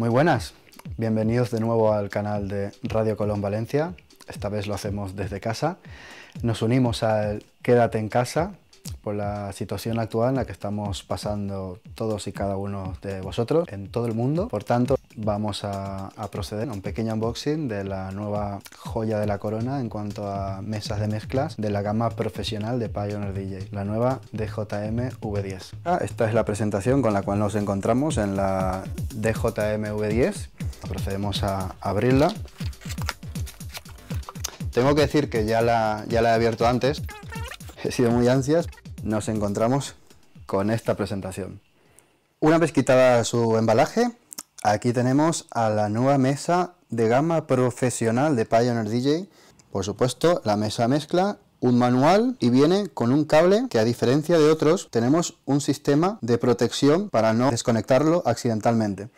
Muy buenas, bienvenidos de nuevo al canal de Radio Colón Valencia. Esta vez lo hacemos desde casa. Nos unimos al Quédate en casa por la situación actual en la que estamos pasando todos y cada uno de vosotros en todo el mundo. Por tanto, vamos a, proceder a un pequeño unboxing de la nueva joya de la corona en cuanto a mesas de mezclas de la gama profesional de Pioneer DJ, la nueva DJM V10. Ah, esta es la presentación con la cual nos encontramos en la DJM V10. Procedemos a abrirla. Tengo que decir que ya la, ya la he abierto antes, he sido muy ansias. Nos encontramos con esta presentación. Una vez quitada su embalaje, Aquí tenemos a la nueva mesa de gama profesional de Pioneer DJ. Por supuesto, la mesa mezcla un manual y viene con un cable que a diferencia de otros tenemos un sistema de protección para no desconectarlo accidentalmente.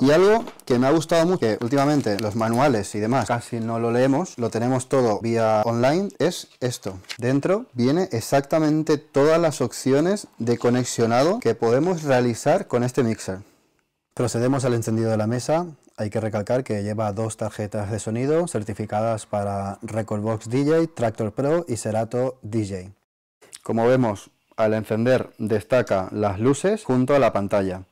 Y algo que me ha gustado mucho, que últimamente los manuales y demás casi no lo leemos, lo tenemos todo vía online, es esto. Dentro viene exactamente todas las opciones de conexionado que podemos realizar con este mixer. Procedemos al encendido de la mesa. Hay que recalcar que lleva dos tarjetas de sonido certificadas para Recordbox DJ, Tractor Pro y Serato DJ. Como vemos, al encender destaca las luces junto a la pantalla.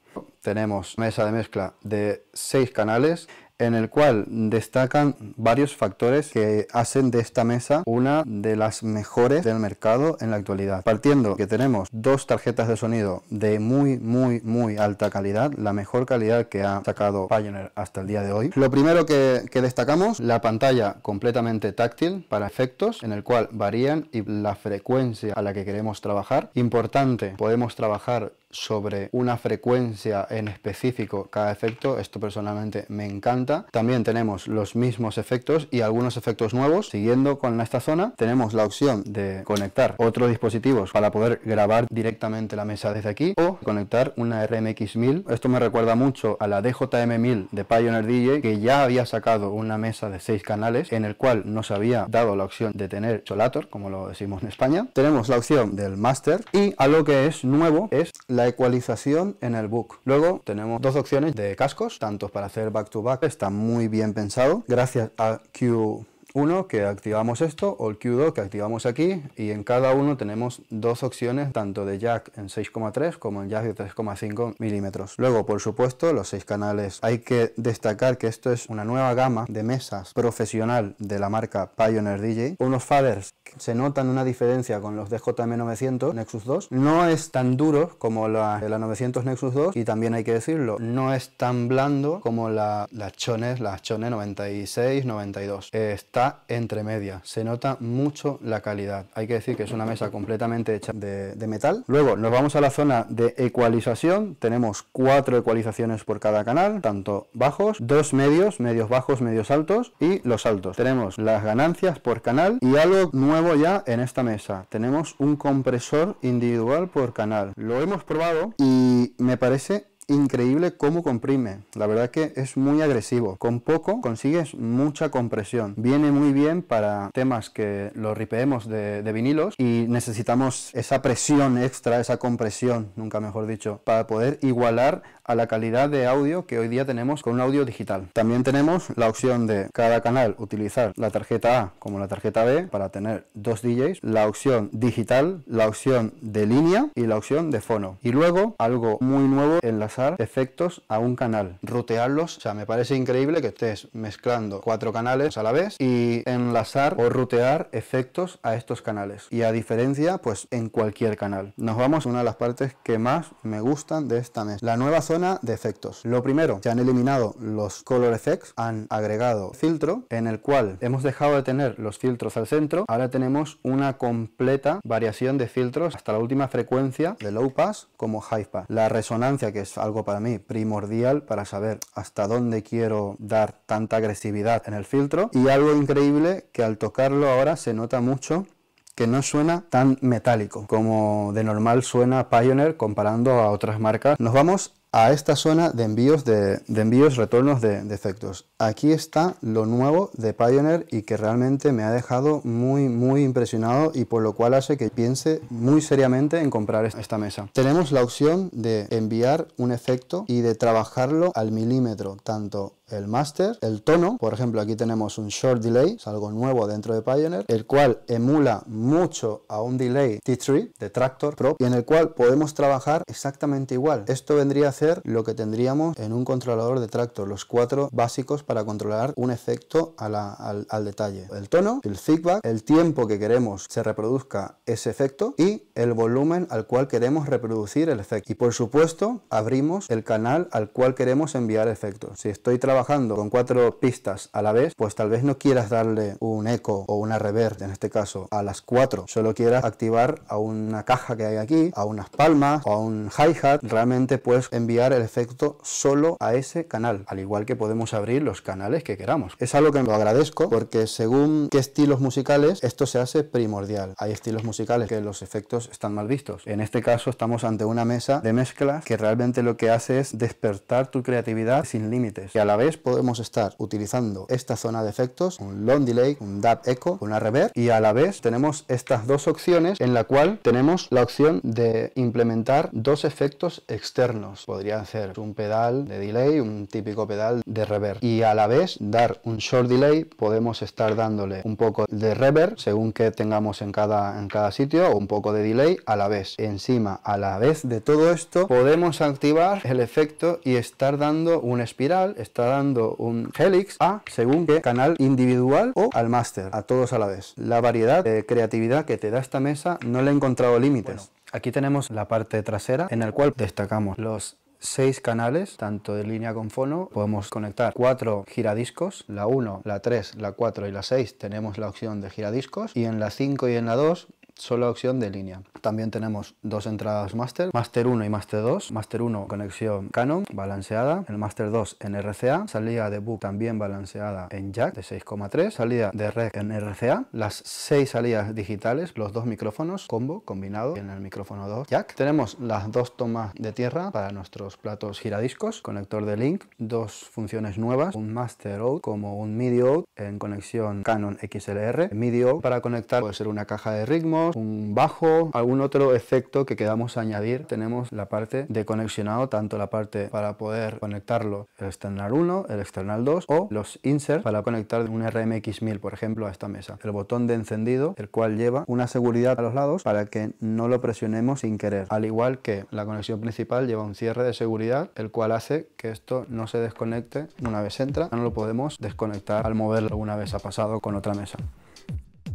Tenemos mesa de mezcla de 6 canales en el cual destacan varios factores que hacen de esta mesa una de las mejores del mercado en la actualidad. Partiendo que tenemos dos tarjetas de sonido de muy, muy, muy alta calidad, la mejor calidad que ha sacado Pioneer hasta el día de hoy. Lo primero que, destacamos, la pantalla completamente táctil para efectos, en el cual varían y la frecuencia a la que queremos trabajar. Importante, podemos trabajar sobre una frecuencia en específico cada efecto. Esto personalmente me encanta. También tenemos los mismos efectos y algunos efectos nuevos. Siguiendo con esta zona, tenemos la opción de conectar otros dispositivos para poder grabar directamente la mesa desde aquí o conectar una RMX1000. Esto me recuerda mucho a la DJM1000 de Pioneer DJ que ya había sacado una mesa de seis canales en el cual nos había dado la opción de tener solator, como lo decimos en España. Tenemos la opción del master y algo que es nuevo es la ecualización en el book. Luego tenemos dos opciones de cascos, tanto para hacer back to back, está muy bien pensado, gracias a Q uno que activamos esto o el Q2 que activamos aquí y en cada uno tenemos dos opciones tanto de jack en 6,3 como en jack de 3,5 milímetros. Luego por supuesto los seis canales. Hay que destacar que esto es una nueva gama de mesas profesional de la marca Pioneer DJ. Unos faders se notan una diferencia con los DJM900 Nexus 2. No es tan duro como la, de la 900 Nexus 2 y también hay que decirlo, no es tan blando como la, chones, chones la Chone 96, 92. Está entre media se nota mucho la calidad. Hay que decir que es una mesa completamente hecha de, de metal. Luego nos vamos a la zona de ecualización, tenemos cuatro ecualizaciones por cada canal, tanto bajos, dos medios, medios bajos, medios altos y los altos. Tenemos las ganancias por canal y algo nuevo ya en esta mesa, tenemos un compresor individual por canal. Lo hemos probado y me parece increíble cómo comprime. La verdad que es muy agresivo. Con poco consigues mucha compresión. Viene muy bien para temas que los ripeemos de, de, vinilos y necesitamos esa presión extra, esa compresión, nunca mejor dicho, para poder igualar a la calidad de audio que hoy día tenemos con un audio digital. También tenemos la opción de cada canal utilizar la tarjeta A como la tarjeta B para tener dos DJs, la opción digital, la opción de línea y la opción de fono. Y luego algo muy nuevo en las efectos a un canal, rutearlos. O sea, me parece increíble que estés mezclando cuatro canales a la vez y enlazar o rutear efectos a estos canales. Y a diferencia, pues en cualquier canal. Nos vamos a una de las partes que más me gustan de esta mesa. La nueva zona de efectos. Lo primero, se han eliminado los color effects, han agregado filtro en el cual hemos dejado de tener los filtros al centro. Ahora tenemos una completa variación de filtros hasta la última frecuencia de low pass como high pass. La resonancia que es algo para mí primordial para saber hasta dónde quiero dar tanta agresividad en el filtro. Y algo increíble que al tocarlo ahora se nota mucho que no suena tan metálico como de normal suena Pioneer comparando a otras marcas. Nos vamos a esta zona de envíos, de, envíos retornos de, defectos efectos. Aquí está lo nuevo de Pioneer y que realmente me ha dejado muy, muy impresionado y por lo cual hace que piense muy seriamente en comprar esta mesa. Tenemos la opción de enviar un efecto y de trabajarlo al milímetro, tanto el master, el tono, por ejemplo aquí tenemos un short delay, es algo nuevo dentro de Pioneer, el cual emula mucho a un delay T3 de Tractor Pro y en el cual podemos trabajar exactamente igual. Esto vendría a ser lo que tendríamos en un controlador de Tractor, los cuatro básicos para controlar un efecto al, detalle. El tono, el feedback, el tiempo que queremos se reproduzca ese efecto y el volumen al cual queremos reproducir el efecto. Y por supuesto abrimos el canal al cual queremos enviar efectos. Si estoy trabajando con cuatro pistas a la vez, pues tal vez no quieras darle un eco o una reverb, en este caso, a las cuatro. Solo quieras activar a una caja que hay aquí, a unas palmas o a un hi-hat. Realmente puedes enviar el efecto solo a ese canal, al igual que podemos abrir los canales que queramos. Es algo que lo agradezco porque según qué estilos musicales, esto se hace primordial. Hay estilos musicales que los efectos están mal vistos. En este caso estamos ante una mesa de mezclas que realmente lo que hace es despertar tu creatividad sin límites y a la vez podemos estar utilizando esta zona de efectos, un long delay, un DAP echo, una reverb y a la vez tenemos estas dos opciones en la cual tenemos la opción de implementar dos efectos externos. podrían ser un pedal de delay, un típico pedal de reverb y a la vez dar un short delay podemos estar dándole un poco de reverb según que tengamos en cada, en cada sitio o un poco de delay a la vez. Encima, a la vez de todo esto podemos activar el efecto y estar dando una espiral, estar dando un helix a según qué canal individual o al máster, a todos a la vez. La variedad de creatividad que te da esta mesa no le he encontrado límites. aquí tenemos la parte trasera en el cual destacamos los seis canales, tanto de línea con fono, podemos conectar cuatro giradiscos, la 1, la 3, la 4 y la 6 tenemos la opción de giradiscos y en la 5 y en la 2 solo opción de línea. También tenemos dos entradas Master, Master 1 y Master 2. Master 1 conexión Canon balanceada, el Master 2 en RCA, salida de book también balanceada en jack de 6,3, salida de red en RCA, las 6 salidas digitales, los dos micrófonos combo combinado en el micrófono 2 jack. Tenemos las dos tomas de tierra para nuestros platos giradiscos, conector de link, dos funciones nuevas, un Master Out como un MIDI Out en conexión Canon XLR, MIDI Out para conectar puede ser una caja de ritmo un bajo, algún otro efecto que queramos añadir. Tenemos la parte de conexionado, tanto la parte para poder conectarlo el external 1, el external 2 o los inserts para conectar un RMX1000, por ejemplo, a esta mesa. El botón de encendido, el cual lleva una seguridad a los lados para que no lo presionemos sin querer. Al igual que la conexión principal lleva un cierre de seguridad, el cual hace que esto no se desconecte una vez entra. No lo podemos desconectar al moverlo. Una vez ha pasado con otra mesa.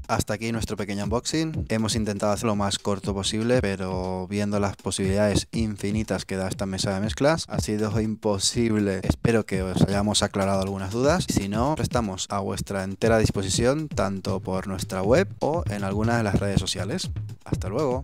Hasta aquí nuestro pequeño unboxing. Hemos intentado hacerlo lo más corto posible, pero viendo las posibilidades infinitas que da esta mesa de mezclas, ha sido imposible. Espero que os hayamos aclarado algunas dudas. Si no, estamos a vuestra entera disposición, tanto por nuestra web o en alguna de las redes sociales. Hasta luego.